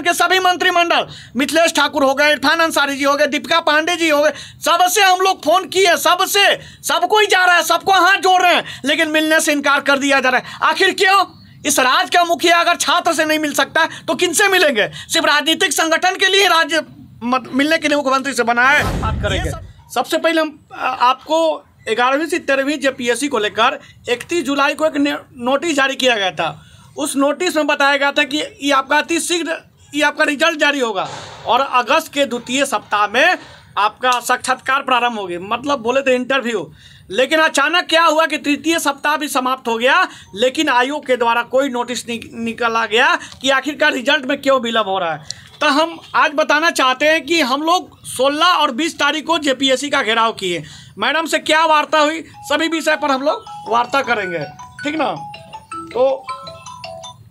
मंत्रिमंडल के सभी मंत्रिमंडल मिथिलेश ठाकुर हो गए इरफान अंसारी जी हो गए दीपिका पांडे जी हो गए सबसे हम लोग फोन किए सबसे सबको ही जा रहा है सबको हाथ जोड़ रहे हैं लेकिन मिलने से इनकार कर दिया जा रहा है आखिर क्यों इस राज्य का मुखिया अगर छात्र से नहीं मिल सकता तो किनसे मिलेंगे सिर्फ राजनीतिक संगठन के लिए राज्य मिलने के लिए मुख्यमंत्री से बनाए बात करेंगे सब, सबसे पहले हम आपको ग्यारहवीं से तेरहवीं जे को लेकर इकतीस जुलाई को एक नोटिस जारी किया गया था उस नोटिस में बताया गया था कि ये आपका अति शीघ्र ये आपका रिजल्ट जारी होगा और अगस्त के द्वितीय सप्ताह में आपका साक्षात्कार प्रारंभ होगी मतलब बोले तो इंटरव्यू लेकिन अचानक क्या हुआ कि तृतीय सप्ताह भी समाप्त हो गया लेकिन आयोग के द्वारा कोई नोटिस नि, निकला गया कि आखिरकार रिजल्ट में क्यों विलम्ब हो रहा है तो हम आज बताना चाहते हैं कि हम लोग 16 और 20 तारीख को जे का घेराव किए मैडम से क्या वार्ता हुई सभी विषय पर हम लोग वार्ता करेंगे ठीक ना तो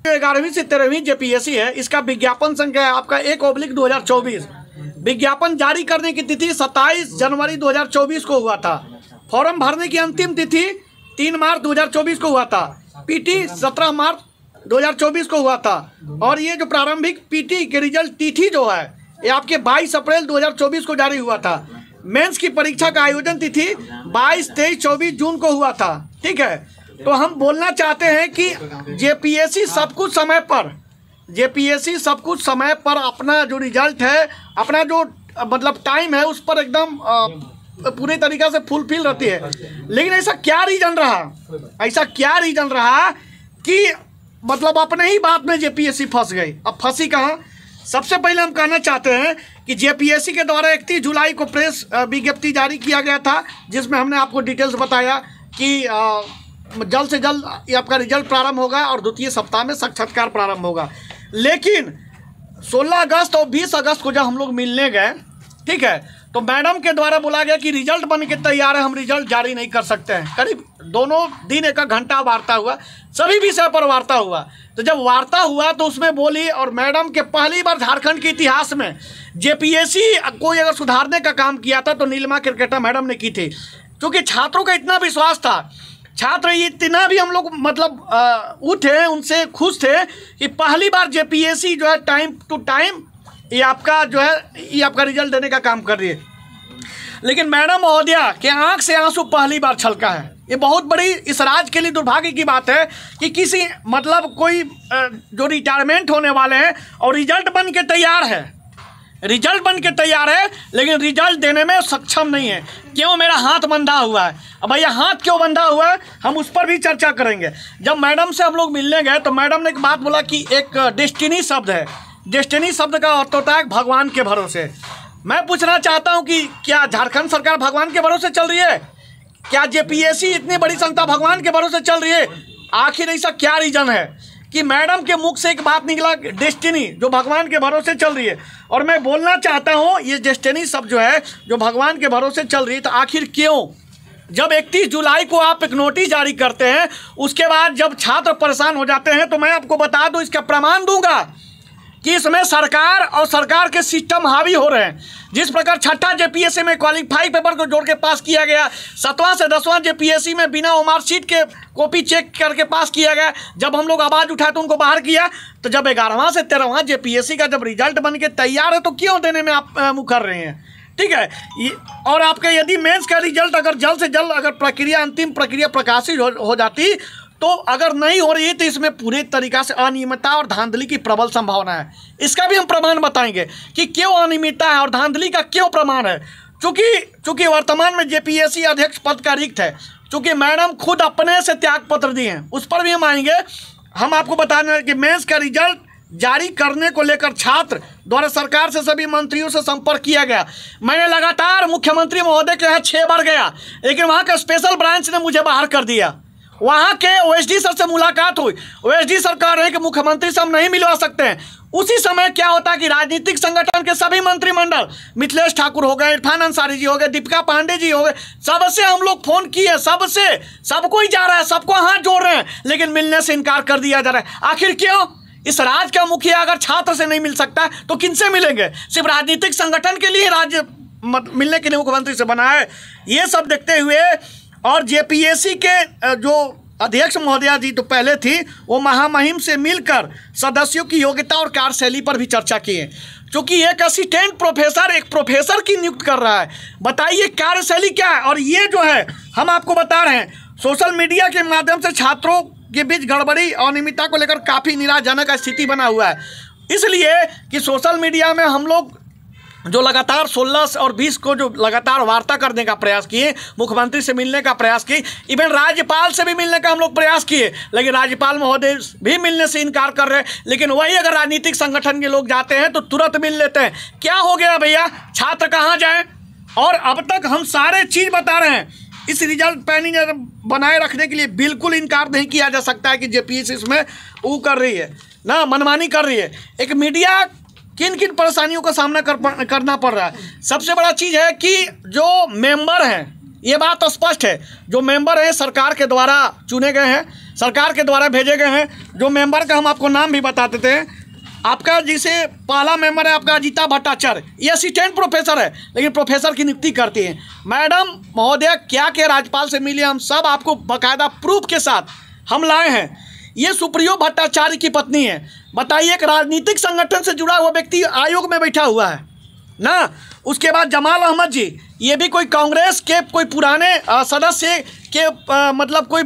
जो ग्यारहवीं से तेरहवीं जो है इसका विज्ञापन संख्या है आपका एक ओब्लिक दो विज्ञापन जारी करने की तिथि 27 जनवरी 2024 को हुआ था फॉर्म भरने की अंतिम तिथि 3 मार्च 2024 को हुआ था पीटी 17 मार्च 2024 को हुआ था और ये जो प्रारंभिक पीटी के रिजल्ट तिथि जो है ये आपके 22 अप्रैल 2024 को जारी हुआ था मेंस की परीक्षा का आयोजन तिथि 22, 23, 24 जून को हुआ था ठीक है तो हम बोलना चाहते हैं कि जेपीएससी सब कुछ समय पर जेपीएससी सब कुछ समय पर अपना जो रिजल्ट है अपना जो मतलब टाइम है उस पर एकदम पूरे तरीके से फुलफिल रहती है लेकिन ऐसा क्या रीजन रहा ऐसा क्या रीजन रहा कि मतलब अपने ही बात में जेपीएससी फंस गई अब फंसी कहाँ सबसे पहले हम कहना चाहते हैं कि जेपीएससी के द्वारा इकतीस जुलाई को प्रेस विज्ञप्ति जारी किया गया था जिसमें हमने आपको डिटेल्स बताया कि जल्द से जल्द ये आपका रिजल्ट प्रारंभ होगा और द्वितीय सप्ताह में साक्षात्कार प्रारंभ होगा लेकिन 16 अगस्त और 20 अगस्त को जब हम लोग मिलने गए ठीक है तो मैडम के द्वारा बोला गया कि रिजल्ट बन के तैयार है हम रिजल्ट जारी नहीं कर सकते हैं करीब दोनों दिन एक घंटा वार्ता हुआ सभी विषय पर वार्ता हुआ तो जब वार्ता हुआ तो उसमें बोली और मैडम के पहली बार झारखंड के इतिहास में जेपीएससी कोई अगर सुधारने का काम किया था तो नीलमा क्रिकेटा मैडम ने की थी क्योंकि छात्रों का इतना विश्वास था छात्र इतना भी हम लोग मतलब उठे उनसे खुश थे कि पहली बार जे जो है टाइम टू टाइम ये आपका जो है ये आपका रिजल्ट देने का काम कर रही है लेकिन मैडम महोदया के आंख से आंसू पहली बार छलका है ये बहुत बड़ी इस राज के लिए दुर्भाग्य की बात है कि किसी मतलब कोई जो रिटायरमेंट होने वाले हैं और रिजल्ट बन के तैयार है रिजल्ट बन के तैयार है लेकिन रिजल्ट देने में सक्षम नहीं है क्यों मेरा हाथ बंधा हुआ है अब भैया हाथ क्यों बंधा हुआ है हम उस पर भी चर्चा करेंगे जब मैडम से हम लोग मिलने गए तो मैडम ने एक बात बोला कि एक डेस्टिनी शब्द है डेस्टिनी शब्द का अर्थ होता है भगवान के भरोसे मैं पूछना चाहता हूँ कि क्या झारखंड सरकार भगवान के भरोसे चल रही है क्या जे इतनी बड़ी संस्था भगवान के भरोसे चल रही है आखिर ऐसा क्या रीजन है कि मैडम के मुख से एक बात निकला डेस्टिनी जो भगवान के भरोसे चल रही है और मैं बोलना चाहता हूँ ये डेस्टिनी सब जो है जो भगवान के भरोसे चल रही है तो आखिर क्यों जब 31 जुलाई को आप एक नोटिस जारी करते हैं उसके बाद जब छात्र परेशान हो जाते हैं तो मैं आपको बता दूं इसका प्रमाण दूंगा कि इसमें सरकार और सरकार के सिस्टम हावी हो रहे हैं जिस प्रकार छठा जेपीएससी में क्वालिफाइड पेपर को जोड़ के पास किया गया सतवां से दसवां जेपीएससी में बिना ओमार्कशीट के कॉपी चेक करके पास किया गया जब हम लोग आवाज़ उठाए तो उनको बाहर किया तो जब ग्यारहवां से तेरहवां जेपीएससी का जब रिजल्ट बन के तैयार है तो क्यों देने में आप मुखर रहे हैं ठीक है और आपके यदि मेंस का रिजल्ट अगर जल्द से जल्द अगर प्रक्रिया अंतिम प्रक्रिया प्रकाशित हो, हो जाती तो अगर नहीं हो रही है तो इसमें पूरी तरीका से अनियमितता और धांधली की प्रबल संभावना है इसका भी हम प्रमाण बताएंगे कि क्यों अनियमितता है और धांधली का क्यों प्रमाण है चूँकि चूँकि वर्तमान में जेपीएससी अध्यक्ष पद का रिक्त है चूँकि मैडम खुद अपने से त्याग पत्र दिए हैं उस पर भी हम आएंगे हम आपको बता दें कि मेन्स का रिजल्ट जारी करने को लेकर छात्र द्वारा सरकार से सभी मंत्रियों से संपर्क किया गया मैंने लगातार मुख्यमंत्री महोदय के यहाँ छः बार गया लेकिन वहाँ का स्पेशल ब्रांच ने मुझे बाहर कर दिया वहाँ के ओएसडी सर से मुलाकात हुई ओ सर कह रहे हैं कि मुख्यमंत्री से हम नहीं मिलवा सकते हैं उसी समय क्या होता है कि राजनीतिक संगठन के सभी मंत्रिमंडल मिथिलेश ठाकुर हो गए इरफान अंसारी जी हो गए दीपिका पांडे जी हो गए सबसे हम लोग फोन किए सबसे सबको ही जा रहा है सबको हाथ जोड़ रहे हैं लेकिन मिलने से इनकार कर दिया जा रहा है आखिर क्यों इस राज्य का मुखिया अगर छात्र से नहीं मिल सकता तो किन से मिलेंगे सिर्फ राजनीतिक संगठन के लिए राज्य मिलने के लिए मुख्यमंत्री से बना है ये सब देखते हुए और जेपीएसी के जो अध्यक्ष महोदया जी तो पहले थी वो महामहिम से मिलकर सदस्यों की योग्यता और कार्यशैली पर भी चर्चा किए क्योंकि एक असिस्टेंट प्रोफेसर एक प्रोफेसर की नियुक्त कर रहा है बताइए कार्यशैली क्या है और ये जो है हम आपको बता रहे हैं सोशल मीडिया के माध्यम से छात्रों के बीच गड़बड़ी अनियमितता को लेकर काफ़ी निराशजनक स्थिति बना हुआ है इसलिए कि सोशल मीडिया में हम लोग जो लगातार 16 और 20 को जो लगातार वार्ता करने का प्रयास किए मुख्यमंत्री से मिलने का प्रयास किए इवन राज्यपाल से भी मिलने का हम लोग प्रयास किए लेकिन राज्यपाल महोदय भी मिलने से इनकार कर रहे हैं लेकिन वही अगर राजनीतिक संगठन के लोग जाते हैं तो तुरंत मिल लेते हैं क्या हो गया भैया छात्र कहाँ जाए और अब तक हम सारे चीज़ बता रहे हैं इस रिजल्ट पैनिंग बनाए रखने के लिए बिल्कुल इनकार नहीं किया जा सकता है कि जे इसमें वो कर रही है ना मनमानी कर रही है एक मीडिया किन किन परेशानियों का सामना कर करना पड़ रहा है सबसे बड़ा चीज़ है कि जो मेंबर हैं ये बात तो स्पष्ट है जो मेंबर हैं सरकार के द्वारा चुने गए हैं सरकार के द्वारा भेजे गए हैं जो मेंबर का हम आपको नाम भी बता देते हैं आपका जिसे पहला मेंबर है आपका अजिता भट्टाचार्य ये असिस्टेंट प्रोफेसर है लेकिन प्रोफेसर की नियुक्ति करती हैं मैडम महोदय क्या क्या राज्यपाल से मिले हम सब आपको बाकायदा प्रूफ के साथ हम लाए हैं ये सुप्रियो भट्टाचार्य की पत्नी है बताइए एक राजनीतिक संगठन से जुड़ा हुआ व्यक्ति आयोग में बैठा हुआ है ना उसके बाद जमाल अहमद जी ये भी कोई कांग्रेस के कोई पुराने सदस्य के आ, मतलब कोई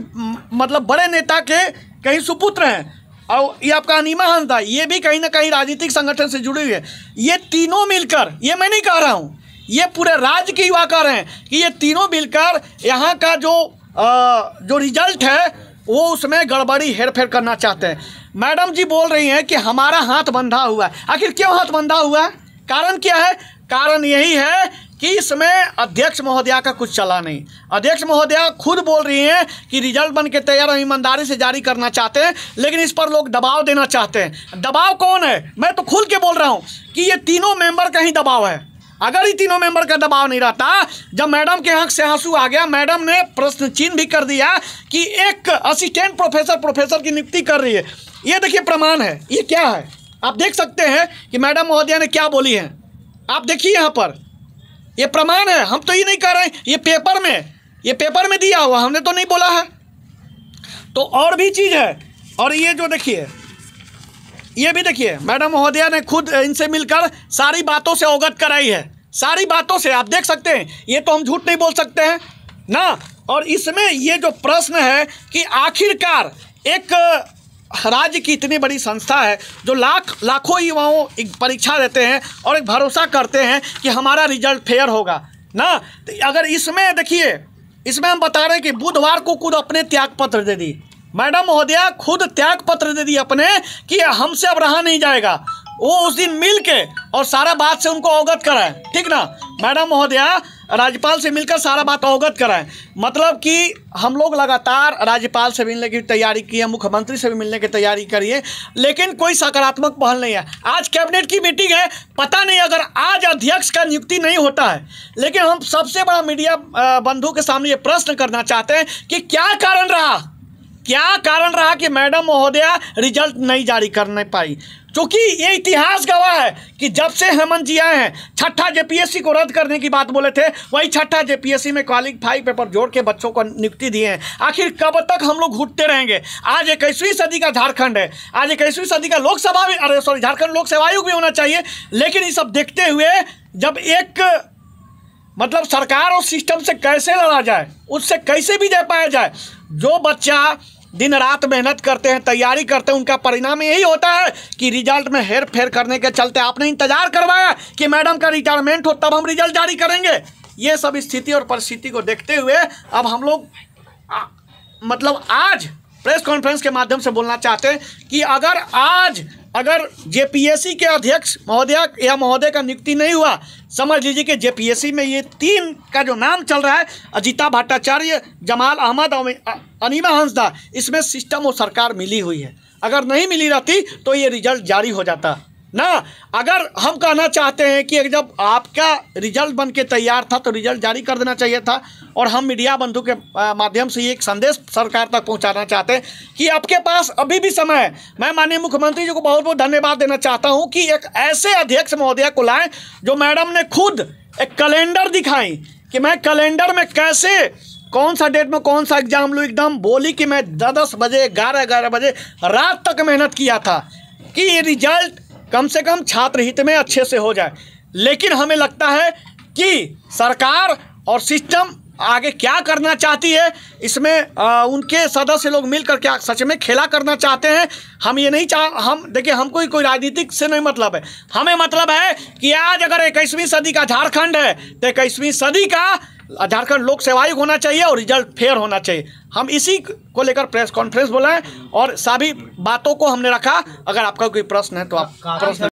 मतलब बड़े नेता के कहीं सुपुत्र हैं और ये आपका अनिमा हंस था ये भी कहीं ना कहीं राजनीतिक संगठन से जुड़ी हुई है ये तीनों मिलकर ये मैं नहीं कह रहा हूँ ये पूरे राज्य के युवा कह रहे हैं कि ये तीनों मिलकर यहाँ का जो आ, जो रिजल्ट है वो उसमें गड़बड़ी हेरफेर करना चाहते हैं मैडम जी बोल रही हैं कि हमारा हाथ बंधा हुआ है आखिर क्यों हाथ बंधा हुआ है कारण क्या है कारण यही है कि इसमें अध्यक्ष महोदया का कुछ चला नहीं अध्यक्ष महोदया खुद बोल रही हैं कि रिजल्ट बन के तैयार और ईमानदारी से जारी करना चाहते हैं लेकिन इस पर लोग दबाव देना चाहते हैं दबाव कौन है मैं तो खुल के बोल रहा हूँ कि ये तीनों मेंबर का ही दबाव है अगर ही तीनों मेंबर का दबाव नहीं रहता जब मैडम के आंख से आंसू आ गया मैडम ने प्रश्न चिन्ह भी कर दिया कि एक असिस्टेंट प्रोफेसर प्रोफेसर की नियुक्ति कर रही है ये देखिए प्रमाण है ये क्या है आप देख सकते हैं कि मैडम महोदया ने क्या बोली है आप देखिए यहाँ पर ये प्रमाण है हम तो ये नहीं कह रहे हैं ये पेपर में ये पेपर में दिया हुआ हमने तो नहीं बोला है तो और भी चीज़ है और ये जो देखिए ये भी देखिए मैडम महोदया ने खुद इनसे मिलकर सारी बातों से अवगत कराई है सारी बातों से आप देख सकते हैं ये तो हम झूठ नहीं बोल सकते हैं ना और इसमें ये जो प्रश्न है कि आखिरकार एक राज्य की इतनी बड़ी संस्था है जो लाख लाखों युवाओं परीक्षा देते हैं और एक भरोसा करते हैं कि हमारा रिजल्ट फेयर होगा ना तो अगर इसमें देखिए इसमें हम बता रहे हैं कि बुधवार को खुद अपने त्यागपत्र दे दी मैडम महोदया खुद त्यागपत्र दे दी अपने कि हमसे अब रहा नहीं जाएगा वो उस दिन मिल के और सारा बात से उनको अवगत कराएं ठीक ना मैडम महोदया राज्यपाल से मिलकर सारा बात अवगत कराएं मतलब कि हम लोग लगातार राज्यपाल से मिलने की तैयारी की है मुख्यमंत्री से भी मिलने की तैयारी करिए लेकिन कोई सकारात्मक पहल नहीं है आज कैबिनेट की मीटिंग है पता नहीं अगर आज अध्यक्ष का नियुक्ति नहीं होता है लेकिन हम सबसे बड़ा मीडिया बंधु के सामने ये प्रश्न करना चाहते हैं कि क्या कारण रहा क्या कारण रहा कि मैडम महोदया रिजल्ट नहीं जारी करने पाई क्योंकि ये इतिहास गवाह है कि जब से हेमंत जी आए हैं छठा जेपीएससी को रद्द करने की बात बोले थे वही छठा जेपीएससी में क्वालिफाई पेपर जोड़ के बच्चों को नियुक्ति दिए हैं आखिर कब तक हम लोग घुटते रहेंगे आज इक्कीसवीं सदी का झारखंड है आज इक्कीसवीं सदी का लोकसभा भी अरे सॉरी झारखंड लोक सेवा आयोग भी होना चाहिए लेकिन ये सब देखते हुए जब एक मतलब सरकार और सिस्टम से कैसे लड़ा जाए उससे कैसे भी दे पाया जाए जो बच्चा दिन रात मेहनत करते हैं तैयारी करते हैं उनका परिणाम यही होता है कि रिजल्ट में हेर फेर करने के चलते आपने इंतजार करवाया कि मैडम का रिटायरमेंट हो तब हम रिजल्ट जारी करेंगे ये सब स्थिति और परिस्थिति को देखते हुए अब हम लोग मतलब आज प्रेस कॉन्फ्रेंस के माध्यम से बोलना चाहते हैं कि अगर आज अगर जेपीएससी के अध्यक्ष महोदया या महोदय का नियुक्ति नहीं हुआ समझ लीजिए कि जेपीएससी में ये तीन का जो नाम चल रहा है अजीता भट्टाचार्य जमाल अहमद और अनिमा हंसदा इसमें सिस्टम और सरकार मिली हुई है अगर नहीं मिली रहती तो ये रिजल्ट जारी हो जाता ना अगर हम कहना चाहते हैं कि जब आपका रिजल्ट बन के तैयार था तो रिजल्ट जारी कर देना चाहिए था और हम मीडिया बंधु के माध्यम से एक संदेश सरकार तक पहुंचाना चाहते हैं कि आपके पास अभी भी समय है मैं माननीय मुख्यमंत्री जी को बहुत बहुत धन्यवाद देना चाहता हूं कि एक ऐसे अध्यक्ष महोदय को लाएँ जो मैडम ने खुद एक कैलेंडर दिखाई कि मैं कैलेंडर में कैसे कौन सा डेट में कौन सा एग्जाम लूँ एकदम बोली कि मैं दस बजे ग्यारह ग्यारह बजे रात तक मेहनत किया था कि ये रिजल्ट कम से कम छात्र हित में अच्छे से हो जाए लेकिन हमें लगता है कि सरकार और सिस्टम आगे क्या करना चाहती है इसमें आ, उनके सदस्य लोग मिल कर क्या सच में खेला करना चाहते हैं हम ये नहीं चाह हम देखिए हमको ही कोई राजनीतिक से नहीं मतलब है हमें मतलब है कि आज अगर इक्कीसवीं सदी का झारखंड है तो इक्कीसवीं सदी का झारखंड लोक सेवायोग होना चाहिए और रिजल्ट फेयर होना चाहिए हम इसी को लेकर प्रेस कॉन्फ्रेंस बोला है और सभी बातों को हमने रखा अगर आपका कोई प्रश्न है तो आप प्रश्न